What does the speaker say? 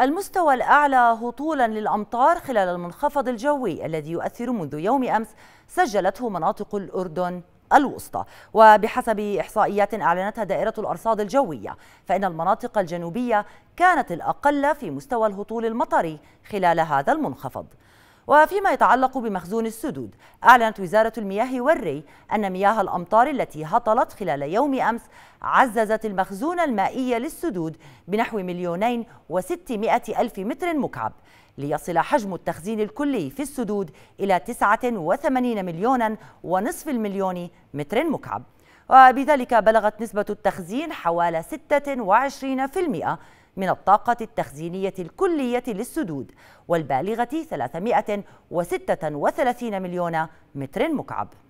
المستوى الأعلى هطولا للأمطار خلال المنخفض الجوي الذي يؤثر منذ يوم أمس سجلته مناطق الأردن الوسطى وبحسب إحصائيات أعلنتها دائرة الأرصاد الجوية فإن المناطق الجنوبية كانت الأقل في مستوى الهطول المطري خلال هذا المنخفض وفيما يتعلق بمخزون السدود أعلنت وزارة المياه والري أن مياه الأمطار التي هطلت خلال يوم أمس عززت المخزون المائي للسدود بنحو مليونين وستمائة ألف متر مكعب ليصل حجم التخزين الكلي في السدود إلى 89 مليونا ونصف المليون متر مكعب وبذلك بلغت نسبة التخزين حوالي 26% من الطاقة التخزينية الكلية للسدود والبالغة 336 مليون متر مكعب